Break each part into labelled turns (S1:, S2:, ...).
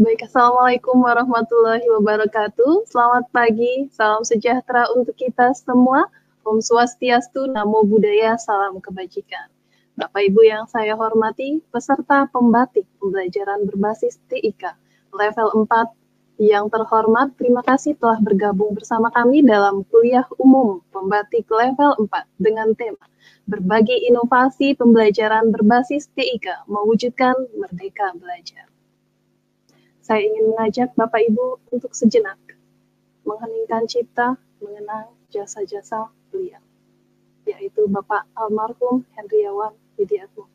S1: Baik, Assalamualaikum warahmatullahi wabarakatuh. Selamat pagi, salam sejahtera untuk kita semua. Om Swastiastu, Namo Buddhaya, Salam Kebajikan. Bapak Ibu yang saya hormati, peserta pembatik pembelajaran berbasis TIK level 4 yang terhormat, terima kasih telah bergabung bersama kami dalam kuliah umum pembatik level 4 dengan tema Berbagi inovasi pembelajaran berbasis TIK mewujudkan merdeka belajar saya ingin mengajak Bapak Ibu untuk sejenak mengheningkan cipta mengenang jasa-jasa beliau, yaitu Bapak almarhum Hendriawan Widiatmoko.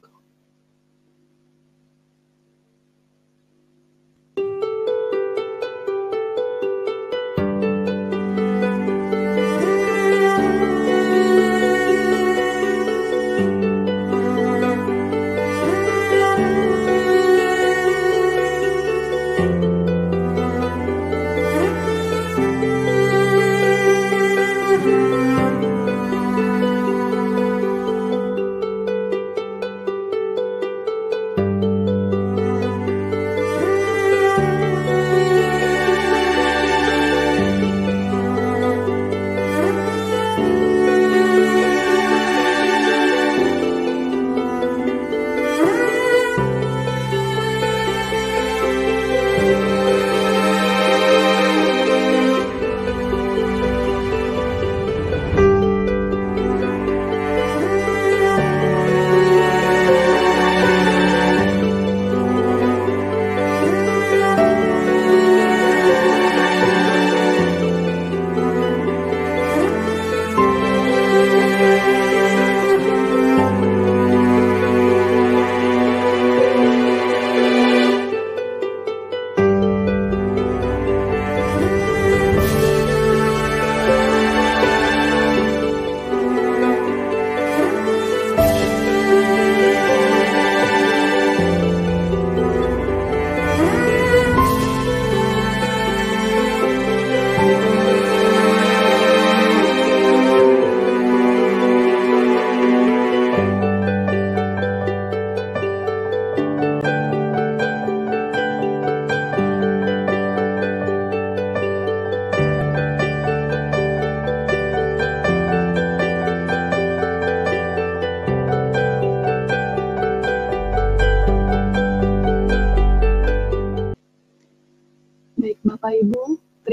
S1: thank you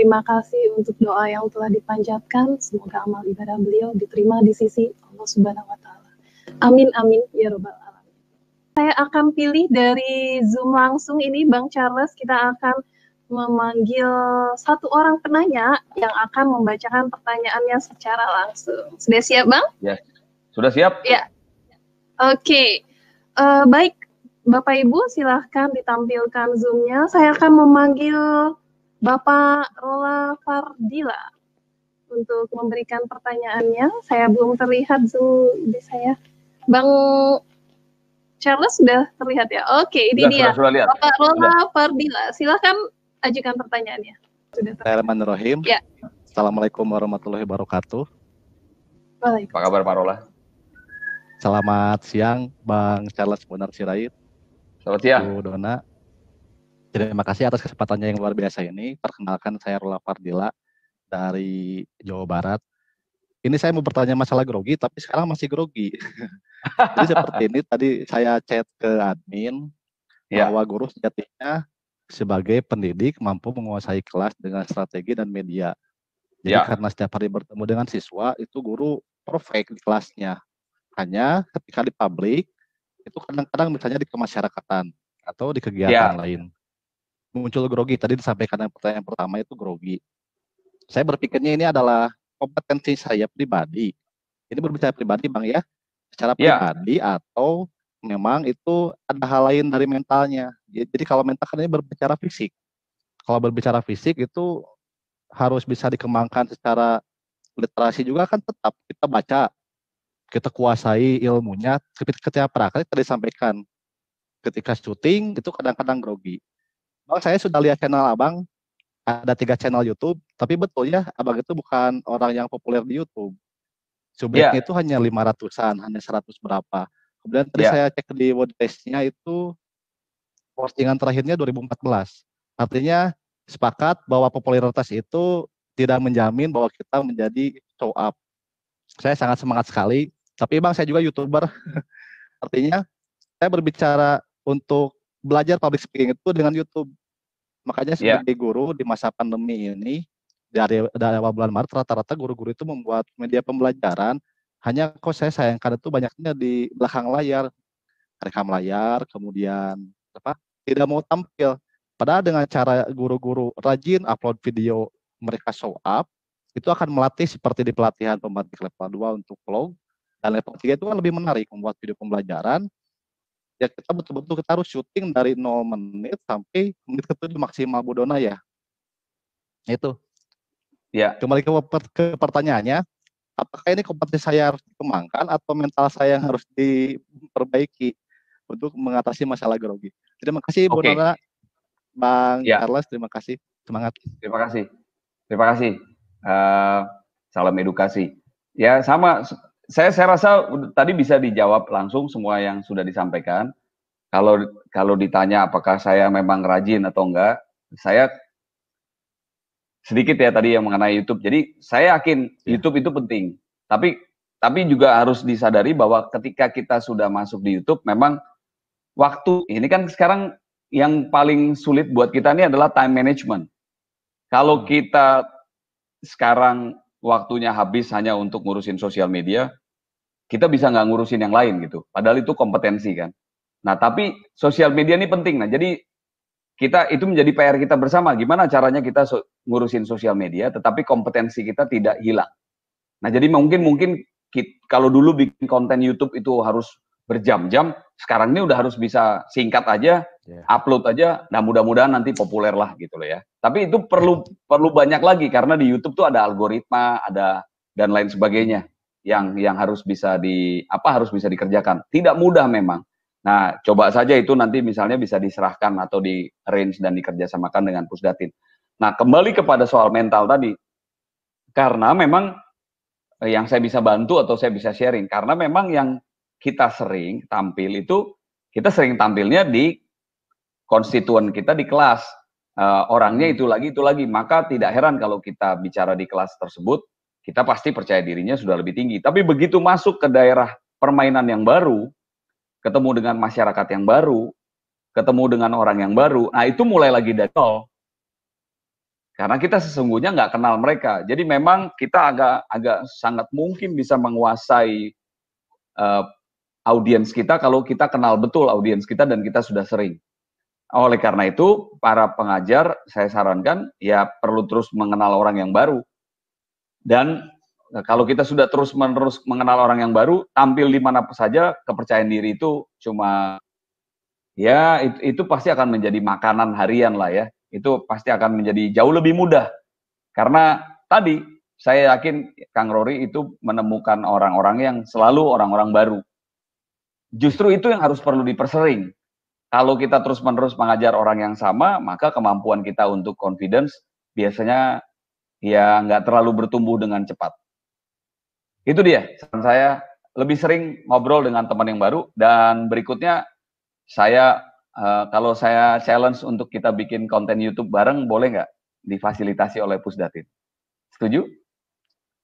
S1: Terima kasih untuk doa yang telah dipanjatkan. Semoga amal ibadah beliau diterima di sisi Allah Subhanahu wa taala. Amin amin ya robbal alamin. Saya akan pilih dari Zoom langsung ini Bang Charles kita akan memanggil satu orang penanya yang akan membacakan pertanyaannya secara langsung. Sudah siap, Bang? Ya. Sudah siap? Ya. Oke. Okay. Uh, eh, baik, Bapak Ibu silahkan ditampilkan Zoomnya. Saya akan memanggil Bapak Rola Fardila untuk memberikan pertanyaannya. Saya belum terlihat Zoom di saya. Bang Charles sudah terlihat ya? Oke, ini sudah, dia. Sudah, sudah Bapak Rola sudah. Fardila, silahkan ajukan pertanyaannya.
S2: Bismillahirrahmanirrahim. Ya. Assalamualaikum warahmatullahi wabarakatuh.
S1: Apa
S3: kabar Pak Rola?
S2: Selamat siang Bang Charles Munar Sirait. Selamat siang. Bu Dona. Terima kasih atas kesempatannya yang luar biasa ini. Perkenalkan saya Rula Fardila dari Jawa Barat. Ini saya mau bertanya masalah grogi, tapi sekarang masih grogi. Jadi seperti ini tadi saya chat ke admin ya. bahwa guru sejatinya sebagai pendidik mampu menguasai kelas dengan strategi dan media. Jadi ya. karena setiap hari bertemu dengan siswa itu guru perfect di kelasnya. Hanya ketika di publik itu kadang-kadang misalnya di kemasyarakatan atau di kegiatan ya. lain muncul grogi. Tadi disampaikan pertanyaan pertama itu grogi. Saya berpikirnya ini adalah kompetensi saya pribadi. Ini berbicara pribadi Bang ya. Secara ya. pribadi ya. atau memang itu ada hal lain dari mentalnya. Jadi kalau mental kan ini berbicara fisik. Kalau berbicara fisik itu harus bisa dikembangkan secara literasi juga kan tetap kita baca, kita kuasai ilmunya ketika praktek tadi sampaikan ketika syuting itu kadang-kadang grogi Bang, saya sudah lihat channel Abang, ada tiga channel YouTube, tapi betul ya, Abang itu bukan orang yang populer di YouTube. Subreknya yeah. itu hanya lima ratusan hanya seratus berapa. Kemudian tadi yeah. saya cek di WordPress-nya itu postingan terakhirnya 2014. Artinya sepakat bahwa popularitas itu tidak menjamin bahwa kita menjadi show up. Saya sangat semangat sekali, tapi Bang saya juga YouTuber. Artinya saya berbicara untuk belajar public speaking itu dengan YouTube. Makanya ya. sebagai yeah. guru di masa pandemi ini dari dari awal bulan Maret rata-rata guru-guru itu membuat media pembelajaran. Hanya kok saya sayangkan itu banyaknya di belakang layar, rekam layar, kemudian apa? Tidak mau tampil. Padahal dengan cara guru-guru rajin upload video mereka show up, itu akan melatih seperti di pelatihan pembatik level 2 untuk vlog dan level 3 itu kan lebih menarik membuat video pembelajaran ya kita betul-betul kita harus syuting dari 0 menit sampai menit ketujuh maksimal Budona ya. Itu. Ya. Kembali ke, ke pertanyaannya, apakah ini kompetisi saya harus dikembangkan atau mental saya yang harus diperbaiki untuk mengatasi masalah grogi? Terima kasih okay. Budona, Bang ya. Charles,
S3: terima kasih. Semangat. Terima kasih. Terima kasih. Uh, salam edukasi. Ya sama saya saya rasa tadi bisa dijawab langsung semua yang sudah disampaikan. Kalau kalau ditanya apakah saya memang rajin atau enggak, saya sedikit ya tadi yang mengenai YouTube. Jadi saya yakin ya. YouTube itu penting. Tapi tapi juga harus disadari bahwa ketika kita sudah masuk di YouTube memang waktu ini kan sekarang yang paling sulit buat kita ini adalah time management. Kalau hmm. kita sekarang waktunya habis hanya untuk ngurusin sosial media, kita bisa nggak ngurusin yang lain gitu. Padahal itu kompetensi kan. Nah tapi sosial media ini penting. Nah jadi kita itu menjadi PR kita bersama. Gimana caranya kita so, ngurusin sosial media, tetapi kompetensi kita tidak hilang. Nah jadi mungkin mungkin kita, kalau dulu bikin konten YouTube itu harus berjam-jam, sekarang ini udah harus bisa singkat aja, yeah. upload aja. Nah mudah-mudahan nanti populer lah gitu loh ya. Tapi itu perlu perlu banyak lagi karena di YouTube tuh ada algoritma, ada dan lain sebagainya yang yang harus bisa di apa harus bisa dikerjakan. Tidak mudah memang. Nah, coba saja itu nanti misalnya bisa diserahkan atau di range dan dikerjasamakan dengan Pusdatin. Nah, kembali kepada soal mental tadi. Karena memang eh, yang saya bisa bantu atau saya bisa sharing karena memang yang kita sering tampil itu kita sering tampilnya di konstituen kita di kelas uh, orangnya itu lagi itu lagi maka tidak heran kalau kita bicara di kelas tersebut kita pasti percaya dirinya sudah lebih tinggi tapi begitu masuk ke daerah permainan yang baru ketemu dengan masyarakat yang baru ketemu dengan orang yang baru nah itu mulai lagi dari karena kita sesungguhnya nggak kenal mereka jadi memang kita agak agak sangat mungkin bisa menguasai uh, audiens kita kalau kita kenal betul audiens kita dan kita sudah sering oleh karena itu, para pengajar saya sarankan ya perlu terus mengenal orang yang baru. Dan e, kalau kita sudah terus-menerus mengenal orang yang baru, tampil di mana saja kepercayaan diri itu cuma ya itu, itu pasti akan menjadi makanan harian lah ya. Itu pasti akan menjadi jauh lebih mudah. Karena tadi saya yakin Kang Rory itu menemukan orang-orang yang selalu orang-orang baru. Justru itu yang harus perlu dipersering kalau kita terus-menerus mengajar orang yang sama, maka kemampuan kita untuk confidence biasanya ya nggak terlalu bertumbuh dengan cepat. Itu dia saran saya. Lebih sering ngobrol dengan teman yang baru dan berikutnya saya eh, kalau saya challenge untuk kita bikin konten YouTube bareng boleh nggak difasilitasi oleh Pusdatin? Setuju?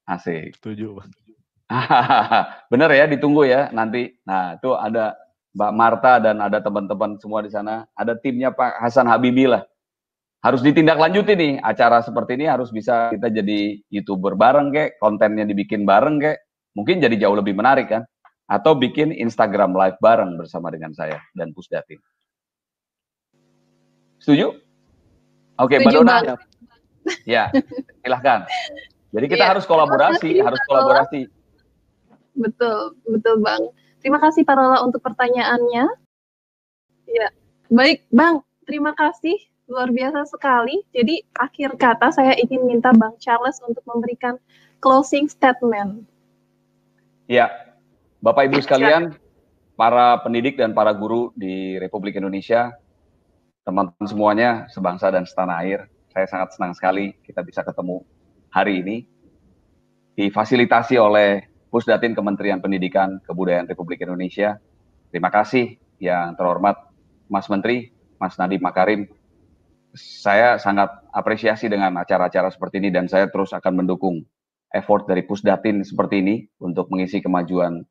S3: Asik. Setuju. Bener ya, ditunggu ya nanti. Nah itu ada Mbak Marta dan ada teman-teman semua di sana, ada timnya Pak Hasan Habibi lah. Harus ditindaklanjuti nih, acara seperti ini harus bisa kita jadi YouTuber bareng kek, kontennya dibikin bareng kek, mungkin jadi jauh lebih menarik kan. Atau bikin Instagram live bareng bersama dengan saya dan Pusdatin. Setuju? Oke, okay, Mbak Dona. Ya, silahkan. Jadi kita ya, harus kolaborasi, harus kolaborasi.
S1: Betul, betul Bang. Terima kasih Pak Rola untuk pertanyaannya. Ya, baik Bang, terima kasih luar biasa sekali. Jadi akhir kata saya ingin minta Bang Charles untuk memberikan closing statement.
S3: Ya, Bapak Ibu iya. sekalian, para pendidik dan para guru di Republik Indonesia, teman-teman semuanya sebangsa dan setanah air, saya sangat senang sekali kita bisa ketemu hari ini difasilitasi oleh Pusdatin Kementerian Pendidikan Kebudayaan Republik Indonesia. Terima kasih yang terhormat Mas Menteri, Mas Nadiem Makarim. Saya sangat apresiasi dengan acara-acara seperti ini dan saya terus akan mendukung effort dari Pusdatin seperti ini untuk mengisi kemajuan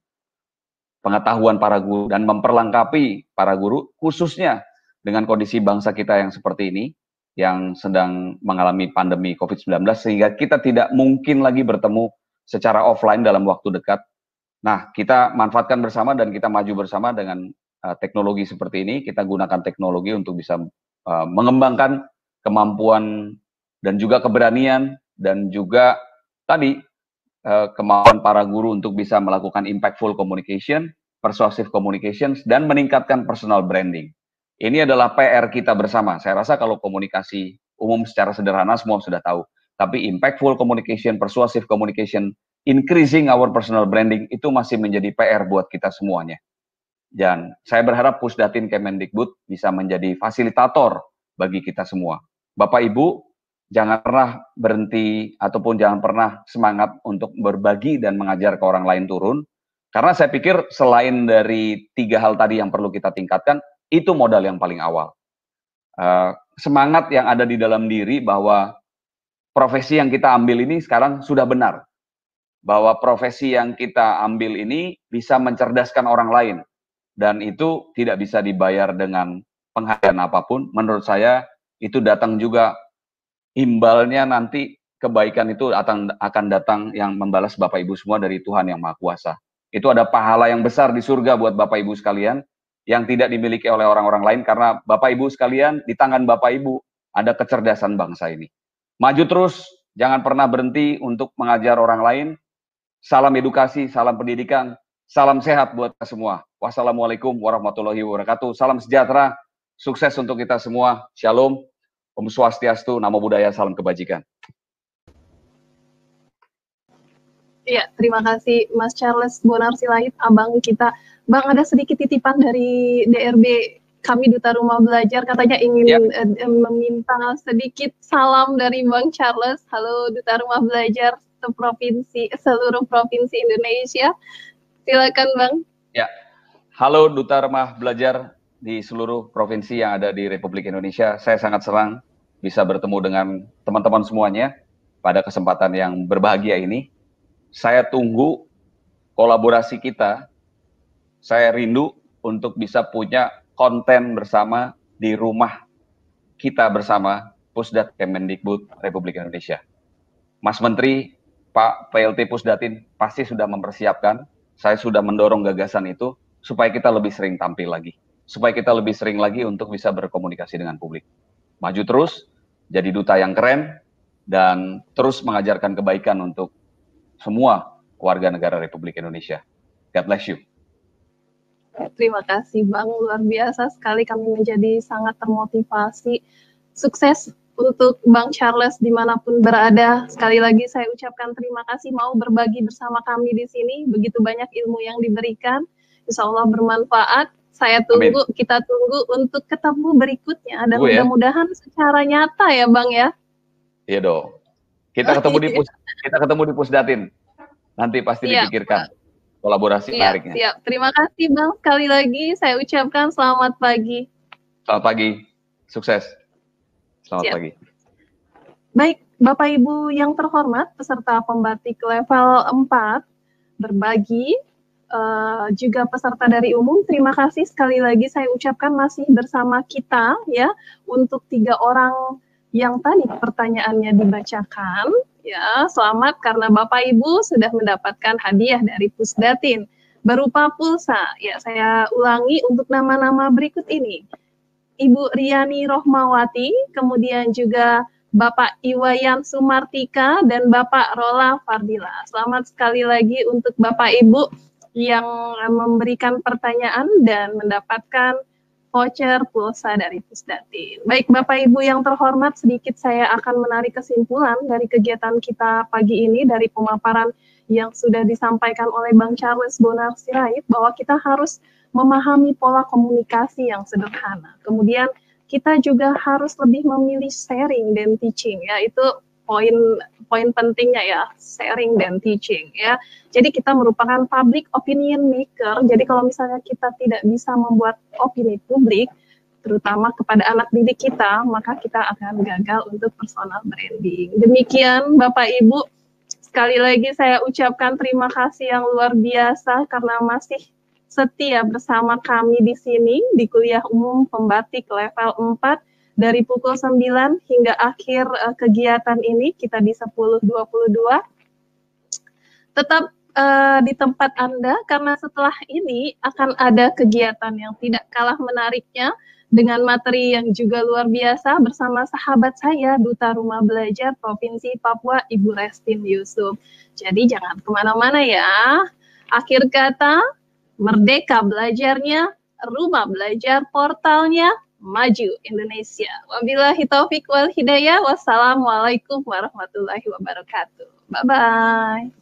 S3: pengetahuan para guru dan memperlengkapi para guru khususnya dengan kondisi bangsa kita yang seperti ini yang sedang mengalami pandemi COVID-19 sehingga kita tidak mungkin lagi bertemu secara offline dalam waktu dekat. Nah, kita manfaatkan bersama dan kita maju bersama dengan uh, teknologi seperti ini. Kita gunakan teknologi untuk bisa uh, mengembangkan kemampuan dan juga keberanian dan juga tadi uh, kemampuan para guru untuk bisa melakukan impactful communication, persuasive communications dan meningkatkan personal branding. Ini adalah PR kita bersama. Saya rasa kalau komunikasi umum secara sederhana semua sudah tahu tapi impactful communication, persuasive communication, increasing our personal branding itu masih menjadi PR buat kita semuanya. Dan saya berharap Pusdatin Kemendikbud bisa menjadi fasilitator bagi kita semua. Bapak Ibu, jangan pernah berhenti ataupun jangan pernah semangat untuk berbagi dan mengajar ke orang lain turun. Karena saya pikir selain dari tiga hal tadi yang perlu kita tingkatkan, itu modal yang paling awal. Eh, semangat yang ada di dalam diri bahwa profesi yang kita ambil ini sekarang sudah benar. Bahwa profesi yang kita ambil ini bisa mencerdaskan orang lain. Dan itu tidak bisa dibayar dengan penghargaan apapun. Menurut saya itu datang juga imbalnya nanti kebaikan itu akan, datang yang membalas Bapak Ibu semua dari Tuhan Yang Maha Kuasa. Itu ada pahala yang besar di surga buat Bapak Ibu sekalian yang tidak dimiliki oleh orang-orang lain karena Bapak Ibu sekalian di tangan Bapak Ibu ada kecerdasan bangsa ini. Maju terus, jangan pernah berhenti untuk mengajar orang lain. Salam edukasi, salam pendidikan, salam sehat buat kita semua. Wassalamualaikum warahmatullahi wabarakatuh. Salam sejahtera, sukses untuk kita semua. Shalom, Om Swastiastu, Namo Buddhaya, salam kebajikan.
S1: Iya, terima kasih Mas Charles Bonar Silait, abang kita. Bang, ada sedikit titipan dari DRB kami duta rumah belajar katanya ingin yep. Ya. uh, eh, meminta sedikit salam dari Bang Charles. Halo duta rumah belajar seprovinsi seluruh provinsi Indonesia. Silakan Bang.
S3: Ya. Halo duta rumah belajar di seluruh provinsi yang ada di Republik Indonesia. Saya sangat senang bisa bertemu dengan teman-teman semuanya pada kesempatan yang berbahagia ini. Saya tunggu kolaborasi kita. Saya rindu untuk bisa punya konten bersama di rumah kita bersama Pusdat Kemendikbud Republik Indonesia. Mas Menteri, Pak PLT Pusdatin pasti sudah mempersiapkan, saya sudah mendorong gagasan itu supaya kita lebih sering tampil lagi, supaya kita lebih sering lagi untuk bisa berkomunikasi dengan publik. Maju terus, jadi duta yang keren, dan terus mengajarkan kebaikan untuk semua warga negara Republik Indonesia. God bless you
S1: terima kasih Bang. Luar biasa sekali kami menjadi sangat termotivasi. Sukses untuk Bang Charles dimanapun berada. Sekali lagi saya ucapkan terima kasih mau berbagi bersama kami di sini. Begitu banyak ilmu yang diberikan. Insya Allah bermanfaat. Saya tunggu, Amin. kita tunggu untuk ketemu berikutnya. Ada ya. mudah-mudahan secara nyata ya Bang ya.
S3: Iya dong. Kita ketemu di pus, kita ketemu di Pusdatin. Nanti pasti iya. dipikirkan. Pak kolaborasi ya, menariknya.
S1: Ya, terima kasih Bang. Sekali lagi saya ucapkan selamat pagi.
S3: Selamat pagi. Sukses. Selamat Siap. pagi.
S1: Baik, Bapak Ibu yang terhormat, peserta pembatik level 4 berbagi uh, juga peserta dari umum. Terima kasih sekali lagi saya ucapkan masih bersama kita ya untuk tiga orang yang tadi pertanyaannya dibacakan ya selamat karena Bapak Ibu sudah mendapatkan hadiah dari Pusdatin berupa pulsa ya saya ulangi untuk nama-nama berikut ini Ibu Riani Rohmawati kemudian juga Bapak Iwayan Sumartika dan Bapak Rola Fardila. Selamat sekali lagi untuk Bapak Ibu yang memberikan pertanyaan dan mendapatkan voucher pulsa dari Pusdatin. Baik Bapak Ibu yang terhormat, sedikit saya akan menarik kesimpulan dari kegiatan kita pagi ini dari pemaparan yang sudah disampaikan oleh Bang Charles Bonar Sirait bahwa kita harus memahami pola komunikasi yang sederhana. Kemudian kita juga harus lebih memilih sharing dan teaching, yaitu poin poin pentingnya ya sharing dan teaching ya. Jadi kita merupakan public opinion maker. Jadi kalau misalnya kita tidak bisa membuat opini publik terutama kepada anak didik kita, maka kita akan gagal untuk personal branding. Demikian Bapak Ibu, sekali lagi saya ucapkan terima kasih yang luar biasa karena masih setia bersama kami di sini di kuliah umum pembatik level 4 dari pukul 9 hingga akhir uh, kegiatan ini kita di 10.22 tetap uh, di tempat Anda karena setelah ini akan ada kegiatan yang tidak kalah menariknya dengan materi yang juga luar biasa bersama sahabat saya Duta Rumah Belajar Provinsi Papua Ibu Restin Yusuf. Jadi jangan kemana-mana ya. Akhir kata, merdeka belajarnya, rumah belajar portalnya, maju Indonesia. Wabillahi taufik wal hidayah. Wassalamualaikum warahmatullahi wabarakatuh. Bye bye.